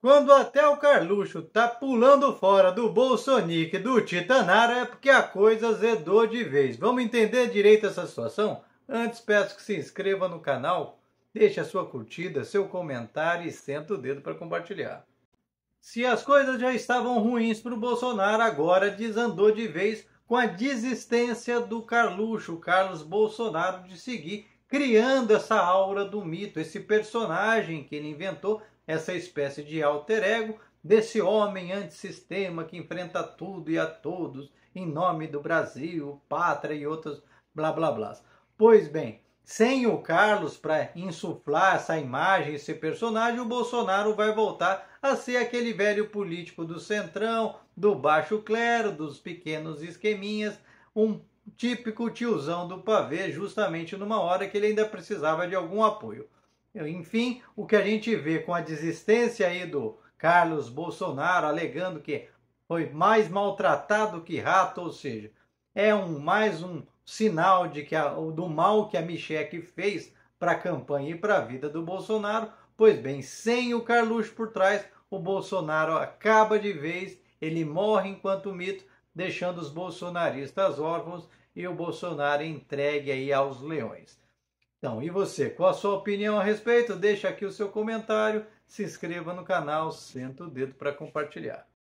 Quando até o Carluxo tá pulando fora do Bolsonique do Titanara é porque a coisa zedou de vez. Vamos entender direito essa situação? Antes peço que se inscreva no canal, deixe a sua curtida, seu comentário e senta o dedo para compartilhar. Se as coisas já estavam ruins para o Bolsonaro, agora desandou de vez com a desistência do Carluxo, Carlos Bolsonaro, de seguir criando essa aura do mito, esse personagem que ele inventou, essa espécie de alter ego desse homem antissistema que enfrenta tudo e a todos em nome do Brasil, pátria e outras blá blá blá. Pois bem, sem o Carlos para insuflar essa imagem, esse personagem, o Bolsonaro vai voltar a ser aquele velho político do centrão, do baixo clero, dos pequenos esqueminhas, um típico tiozão do pavê, justamente numa hora que ele ainda precisava de algum apoio. Enfim, o que a gente vê com a desistência aí do Carlos Bolsonaro, alegando que foi mais maltratado que rato, ou seja, é um mais um sinal de que a, do mal que a Michele fez para a campanha e para a vida do Bolsonaro. Pois bem, sem o Carluxo por trás, o Bolsonaro acaba de vez, ele morre enquanto mito, deixando os bolsonaristas órfãos e o Bolsonaro entregue aí aos leões. Então, e você? Qual a sua opinião a respeito? Deixa aqui o seu comentário, se inscreva no canal, senta o dedo para compartilhar.